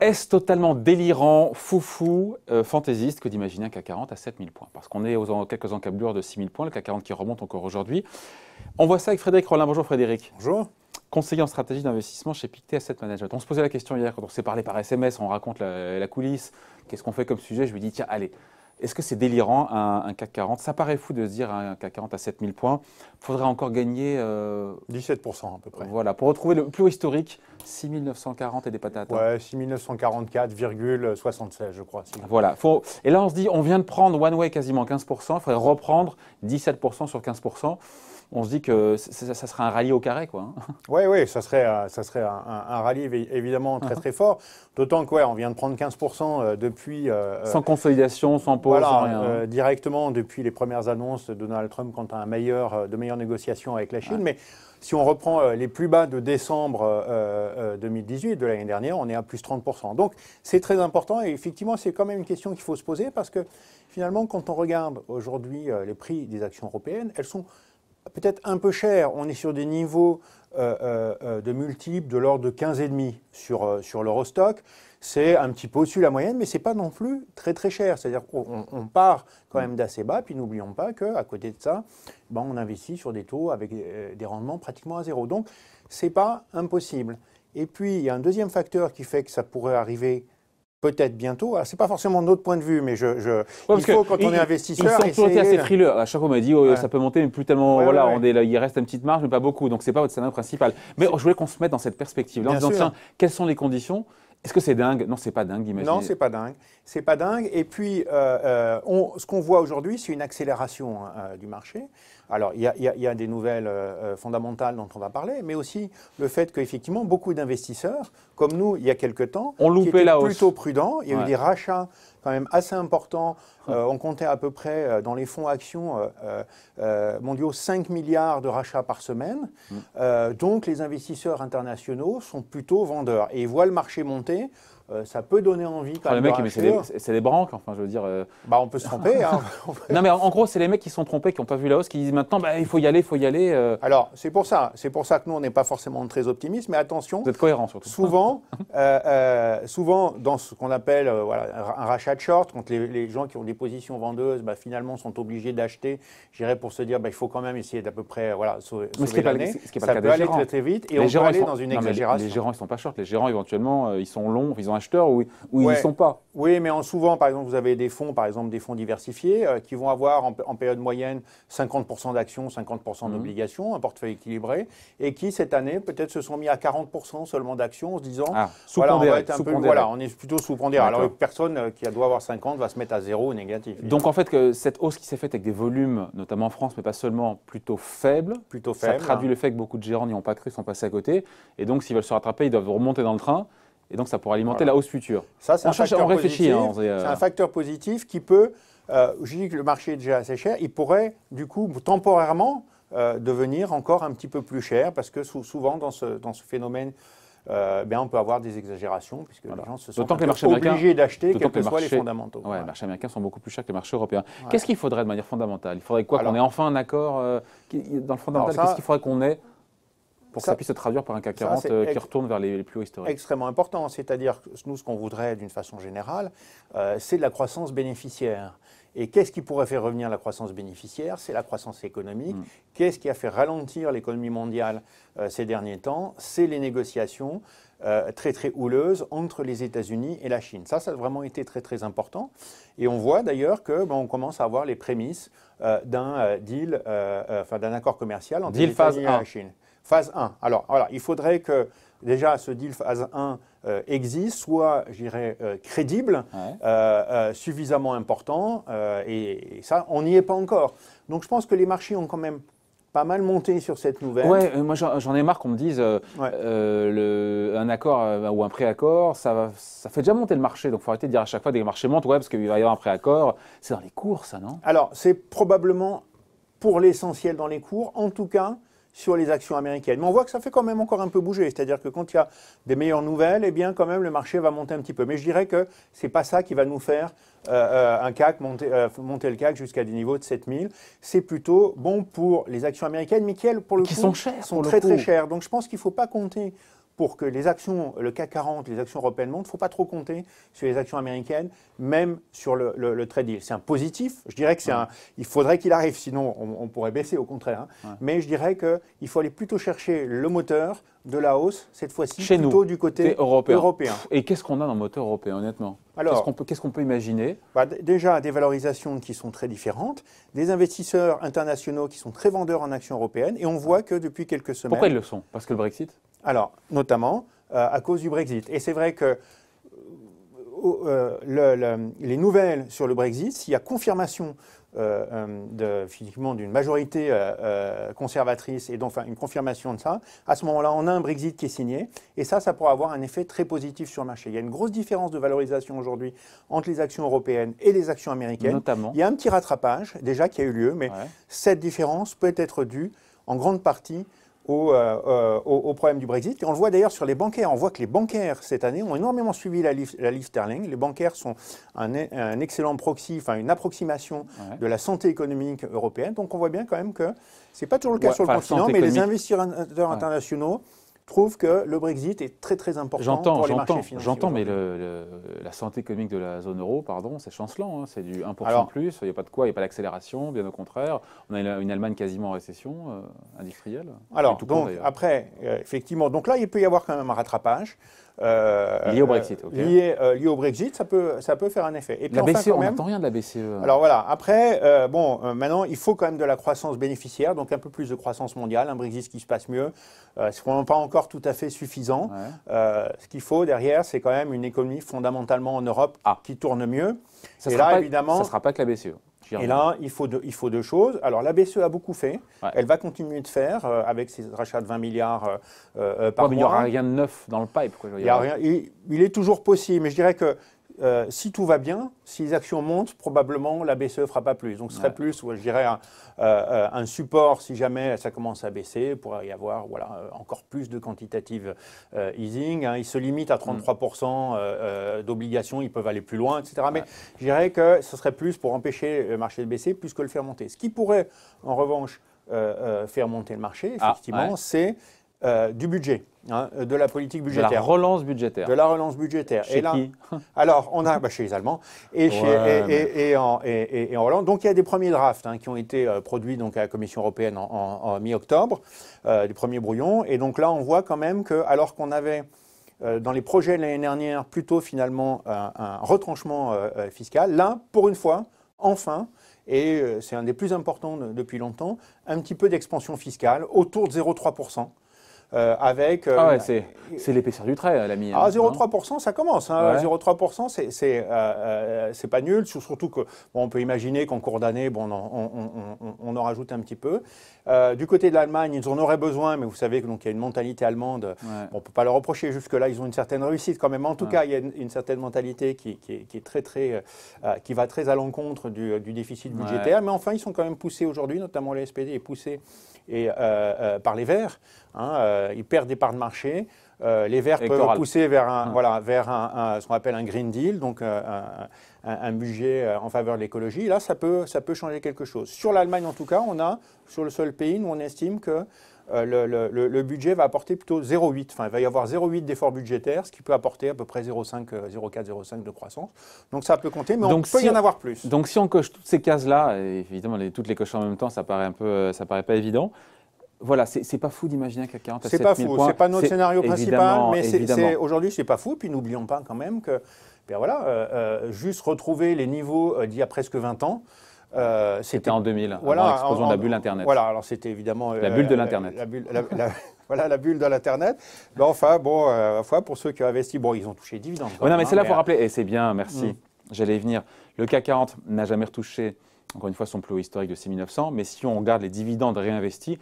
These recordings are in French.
Est-ce totalement délirant, foufou, euh, fantaisiste que d'imaginer un CAC 40 à 7000 points Parce qu'on est aux quelques encablures de 6000 points, le CAC 40 qui remonte encore aujourd'hui. On voit ça avec Frédéric Rollin. Bonjour Frédéric. Bonjour. Conseiller en stratégie d'investissement chez Pictet Asset Management. On se posait la question hier quand on s'est parlé par SMS, on raconte la, la coulisse, qu'est-ce qu'on fait comme sujet Je lui dis tiens, allez, est-ce que c'est délirant un, CAC 40 Ça paraît fou de se dire un CAC 40 à 7000 points. Il faudrait encore gagner. 17% euh, à peu près. Voilà, pour retrouver le plus haut historique, 6940 et des patates. Hein. Ouais, 6944,76 je crois. Voilà. et là on se dit, on vient de prendre One Way quasiment 15%, il faudrait reprendre 17% sur 15% on se dit que ça, sera serait un rallye au carré, quoi. Oui, hein. oui, ça serait, euh, ça serait un, rallye évidemment très uh-huh. très fort. D'autant que, on vient de prendre 15% euh, depuis. Euh, sans consolidation, sans pause, directement depuis les premières annonces de Donald Trump quant à un meilleur, de meilleures négociations avec la Chine. Mais si on reprend les plus bas de décembre 2018, de l'année dernière, on est à plus 30%. Donc c'est très important et effectivement c'est quand même une question qu'il faut se poser parce que finalement quand on regarde aujourd'hui les prix des actions européennes, elles sont peut-être un peu cher. On est sur des niveaux euh, euh, euh, de multiples de l'ordre de 15,5 sur, sur l'Eurostock. C'est un petit peu au-dessus de la moyenne, mais ce n'est pas non plus très très cher. C'est-à-dire qu'on part quand même d'assez bas, puis n'oublions pas qu'à côté de ça, ben, on investit sur des taux avec des rendements pratiquement à zéro. Donc, ce n'est pas impossible. Et puis, il y a un deuxième facteur qui fait que ça pourrait arriver peut-être bientôt. Ce ah, c'est pas forcément notre point de vue, mais je, je... il faut, quand on est investisseur... Ils sont toujours été assez frileux. À chaque fois, on m'a dit, oh, ça peut monter, mais plus tellement... voilà, on est là, il reste une petite marge, mais pas beaucoup. Donc, c'est pas votre scénario principal. Mais je voulais qu'on se mette dans cette perspective-là, en quelles sont les conditions est-ce que c'est dingue Non, c'est pas dingue, imaginez. Non, c'est pas dingue. C'est pas dingue. Et puis, euh, euh, ce qu'on voit aujourd'hui, c'est une accélération hein, euh, du marché. Alors, il y a, des nouvelles euh, euh, fondamentales dont on va parler, mais aussi le fait qu'effectivement, beaucoup d'investisseurs, comme nous, il y a quelque temps, on étaient plutôt prudents. Il y a eu des rachats quand même assez importants. Euh, on comptait à peu près, dans les fonds actions mondiaux, 5 milliards de rachats par semaine. Mm. donc, les investisseurs internationaux sont plutôt vendeurs et ils voient le marché monter euh, ça peut donner envie quand Les c'est des, branques, enfin, je veux dire. Euh. Bah, on peut se tromper. Hein. non, mais en, gros, c'est les mecs qui sont trompés, qui n'ont pas vu la hausse, qui disent maintenant, bah, il faut y aller, il faut y aller. Euh. Alors, c'est pour ça. C'est pour ça que nous, on n'est pas forcément très optimiste mais attention. Vous êtes cohérent, surtout. Souvent, souvent dans ce qu'on appelle un rachat de short, quand les, gens qui ont des positions vendeuses, bah, finalement, sont obligés d'acheter, j'irais pour se dire, bah, il faut quand même essayer d'à peu près voilà, sauver, mais ce qui l'année. Pas, pas le très, vite et on peut aller sont... dans une exagération. Les, gérants, ils sont pas short. Les gérants, éventuellement, ils sont longs, ils ont acheteurs ou, ils ne sont pas. Oui, mais en souvent, par exemple, vous avez des fonds, par exemple des fonds diversifiés, euh, qui vont avoir en, période moyenne 50% d'actions, 50% mhm. d'obligations, un portefeuille équilibré, et qui cette année peut-être se sont mis à 40% seulement d'actions en se disant, ah, voilà, on voilà, on est plutôt sous pondéré. Alors personne euh, qui doit avoir 50 va se mettre à zéro ou négatif. Donc en fait, que cette hausse qui s'est faite avec des volumes, notamment en France, mais pas seulement, plutôt faible. plutôt faible, ça traduit hein. le fait que beaucoup de gérants n'y ont pas cru, sont passés à côté, et donc s'ils veulent se rattraper, ils doivent remonter dans le train. Et donc, ça pourrait alimenter la hausse future. Ça, c'est un, facteur positif, hein, euh. un facteur positif qui peut, euh, je dis que le marché est déjà assez cher, il pourrait, du coup, temporairement, euh, devenir encore un petit peu plus cher, parce que souvent, dans ce, dans ce phénomène, ben on peut avoir des exagérations, puisque voilà. les gens se sont que obligés d'acheter, quels que, soient les fondamentaux. Ouais, Les marchés américains sont beaucoup plus chers que les marchés européens. Qu'est-ce qu'il faudrait de manière fondamentale Il faudrait quoi Qu'on ait enfin un accord Dans le fondamental, qu'est-ce qu'il faudrait qu'on ait pour que ça puisse se traduire par un CAC 40 euh, qui retourne vers les, plus hauts historiques. Extrêmement important. C'est-à-dire, nous, ce qu'on voudrait d'une façon générale, euh, c'est de la croissance bénéficiaire. Et qu'est-ce qui pourrait faire revenir la croissance bénéficiaire C'est la croissance économique. Hmm. Qu'est-ce qui a fait ralentir l'économie mondiale euh, ces derniers temps C'est les négociations très très houleuses entre les États-Unis et la Chine. Ça, ça a vraiment été très très important. Et on voit d'ailleurs que ben, on commence à avoir les prémices d'un deal, enfin d'un accord commercial entre les États-Unis et la Chine phase 1. Alors, voilà, il faudrait que déjà ce deal phase 1 euh, existe, soit, je dirais, euh, crédible, euh, suffisamment important, et, ça, on n'y est pas encore. Donc je pense que les marchés ont quand même pas mal monté sur cette nouvelle. Oui, moi j'en ai marre qu'on me dise un accord ou un préaccord, ça, ça fait déjà monter le marché, donc il faut arrêter de dire à chaque fois des marchés montent, ouais, parce qu'il va y avoir un préaccord. C'est dans les cours, ça, non Alors, c'est probablement pour l'essentiel dans les cours. En tout cas, sur les actions américaines. Mais on voit que ça fait quand même encore un peu bouger. C'est-à-dire que quand il y a des meilleures nouvelles, eh bien, quand même, le marché va monter un petit peu. Mais je dirais que ce n'est pas ça qui va nous faire euh, euh, un CAC, monter, euh, monter le CAC jusqu'à des niveaux de 7000. C'est plutôt bon pour les actions américaines, mais qui, pour le qui sont, sont très, très chères. Donc, je pense qu'il ne faut pas compter pour que les actions, le CAC 40, les actions européennes montent, il ne faut pas trop compter sur les actions américaines, même sur le, trade deal. C'est un positif, je dirais que c'est un, il faudrait qu'il arrive, sinon on, pourrait baisser au contraire. Hein. Mais je dirais qu'il faut aller plutôt chercher le moteur de la hausse, cette fois-ci, plutôt du côté européen. Et qu'est-ce qu'on a dans le moteur européen, honnêtement Alors, qu'est-ce qu'on peut, peut imaginer bah, Déjà, des valorisations qui sont très différentes, des investisseurs internationaux qui sont très vendeurs en actions européennes, et on voit que depuis quelques semaines... Pourquoi ils le sont Parce que le Brexit alors, notamment euh, à cause du Brexit. Et c'est vrai que euh, les nouvelles sur le Brexit, s'il y a confirmation euh, euh d'une majorité conservatrice et donc une confirmation de ça, à ce moment-là, on a un Brexit qui est signé et ça, ça pourra avoir un effet très positif sur le marché. Il y a une grosse différence de valorisation aujourd'hui entre les actions européennes et les actions américaines. Il y a un petit rattrapage déjà qui a eu lieu, mais cette différence peut être due en grande partie euh, euh, au, problème du Brexit. Et on le voit d'ailleurs sur les bancaires. On voit que les bancaires, cette année, ont énormément suivi la livre, sterling. Les bancaires sont un, excellent proxy, enfin une approximation de la santé économique européenne. Donc on voit bien quand même que ce n'est pas toujours le cas sur le continent, mais les investisseurs internationaux trouve que le Brexit est très très important pour les marchés financiers. J'entends, mais le, la santé économique de la zone euro, pardon, c'est chancelant. Hein, c'est du 1% plus. Il n'y a pas de quoi, il n'y a pas d'accélération. Bien au contraire, on a une, Allemagne quasiment en récession euh, industrielle. Alors, donc, après, euh, effectivement, donc là, il peut y avoir quand même un rattrapage. Euh, lié au Brexit. Euh, lié, au Brexit, ça peut, ça peut faire un effet. Et puis la e, quand même, on n'entend rien de la BCE. Hein. Alors voilà, après, euh, bon, maintenant, il faut quand même de la croissance bénéficiaire, donc un peu plus de croissance mondiale, un Brexit qui se passe mieux. ce n'est pas encore tout à fait suffisant. ce qu'il faut derrière, c'est quand même une économie fondamentalement en Europe ah. qui tourne mieux. Et là, évidemment. Ça ne sera pas que la BCE. Et là, il faut, il faut deux choses. Alors, la BCE a beaucoup fait. Elle va continuer de faire euh, avec ses rachats de 20 milliards euh, euh, par mais Il n'y aura rien de neuf dans le pipe. Quoi. Il, y rien. il, est toujours possible. Mais je dirais que euh, si tout va bien, si les actions montent, probablement la BCE fera pas plus. Donc ce serait plus, je dirais, euh, euh, un, support si jamais ça commence à baisser. Il pourrait y avoir voilà, encore plus de quantitative easing. Hein. Ils se limitent à 33% mm. d'obligations, ils peuvent aller plus loin, etc. Mais je dirais que ce serait plus pour empêcher le marché de baisser plus que le faire monter. Ce qui pourrait, en revanche, faire monter le marché, ah, effectivement, c'est euh, du budget, hein, de la politique budgétaire. De la relance budgétaire. De la relance budgétaire. et là, Alors, on a bah, chez les Allemands et, en, Hollande. Donc, il y a des premiers drafts hein, qui ont été euh, produits donc, à la Commission européenne en, mi-octobre, euh, des premiers brouillons. Et donc là, on voit quand même que, alors qu'on avait euh, dans les projets de l'année dernière plutôt finalement un, retranchement fiscal, là, pour une fois, enfin, et c'est un des plus importants depuis longtemps, un petit peu d'expansion fiscale, autour de 0,3%. Euh, avec. Euh, ah ouais, c'est, l'épaisseur du trait, l'ami. Ah, 0,3%, hein, ça commence. 0,3%, hein. c'est, euh, c'est, pas nul, surtout que on peut imaginer qu'en cours d'année, bon, on, en rajoute un petit peu. du côté de l'Allemagne, ils en auraient besoin, mais vous savez qu'il y a une mentalité allemande. on ne peut pas leur reprocher. Jusque-là, ils ont une certaine réussite quand même. En tout cas, il y a une, certaine mentalité qui, est très, très, qui va très à l'encontre du, déficit budgétaire. Mais enfin, ils sont quand même poussés aujourd'hui, notamment les SPD est poussé et, par les Verts. Hein, euh, ils perdent des parts de marché. Euh, les Verts peuvent pousser vers, un, mmh. voilà, vers un, ce qu'on appelle un Green Deal, donc euh, un, budget en faveur de l'écologie. Là, ça peut, ça peut changer quelque chose. Sur l'Allemagne, en tout cas, on a, sur le seul pays, nous, on estime que le, budget va apporter plutôt 0,8. Enfin, il va y avoir 0,8 d'efforts budgétaires, ce qui peut apporter à peu près 0,5, 0,4, 0,5 de croissance. Donc ça peut compter, mais on peut y en avoir plus. Donc si on coche toutes ces cases-là, évidemment les, toutes les coches en même temps, ça paraît un peu, ça paraît pas évident voilà, c'est pas fou d'imaginer qu'à 40 à C'est pas fou, c'est pas notre scénario principal, mais aujourd'hui, c'est pas fou. Puis n'oublions pas quand même que, ben voilà, euh, euh, juste retrouver les niveaux euh, d'il y a presque 20 ans, c'était en 2000, voilà, l'explosion de la bulle Internet. Voilà, alors c'était évidemment... La bulle de l'Internet. voilà la bulle de l'Internet. Mais ben enfin, bon, euh, pour ceux qui ont investi, bon, ils ont touché les dividendes. non, mais hein, c'est là pour rappeler, et c'est bien, merci, mm. j'allais y venir. Le CAC 40 n'a jamais retouché, encore une fois, son plus haut historique de 6900, mais si on regarde les dividendes réinvestis,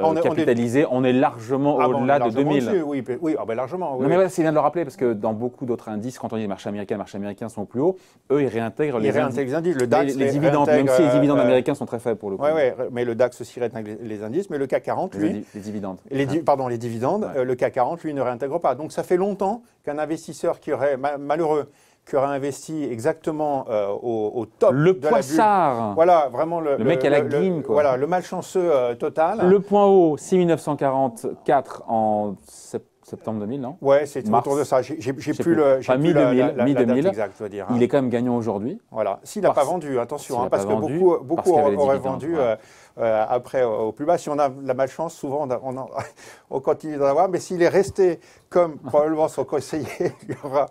euh, on est, capitalisé, on est... largement ah au-delà de 2000. oui, ah ben largement. mais c'est bien de le rappeler parce que dans beaucoup d'autres indices, quand on dit les marchés américains, les marchés américains sont plus hauts, eux, ils réintègrent, les, les, indices. Le DAX les, dividendes, même si les euh, dividendes euh, américains sont très faibles pour le coup. Oui, mais le DAX aussi réintègre les indices, mais le CAC 40, lui. Les, dividendes. pardon, les dividendes, le CAC 40, lui, ne réintègre pas. Donc ça fait longtemps qu'un investisseur qui aurait, malheureux, qui aura investi exactement euh, au, au, top. Le poissard. Voilà, vraiment le, le, mec à la guine. quoi. Voilà, le malchanceux euh, total. Le point haut, 6944 en septembre septembre 2000, non Ouais, c'est autour de ça. J'ai plus, le. Enfin, mi-2000, Il hein. est quand même gagnant aujourd'hui. Voilà. S'il n'a pas vendu, hein, attention, hein, parce que beaucoup, beaucoup auraient vendu. Euh, euh, après au, plus bas. Si on a la malchance, souvent on, continue d'en avoir. Mais s'il est resté comme probablement son conseiller lui aura,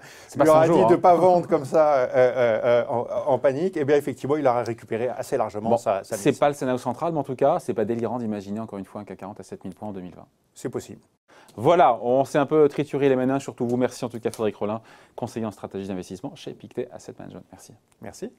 dit de ne pas vendre comme ça euh, en, panique, et eh bien effectivement il aura récupéré assez largement bon, sa, C'est pas le scénario central, mais en tout cas, c'est pas délirant d'imaginer encore une fois un CAC 40 à 7000 points en 2020. C'est possible. Voilà, on s'est un peu trituré les mains, surtout vous. Merci en tout cas, Frédéric Rollin, conseiller en stratégie d'investissement chez Pictet Asset Management. Merci. Merci.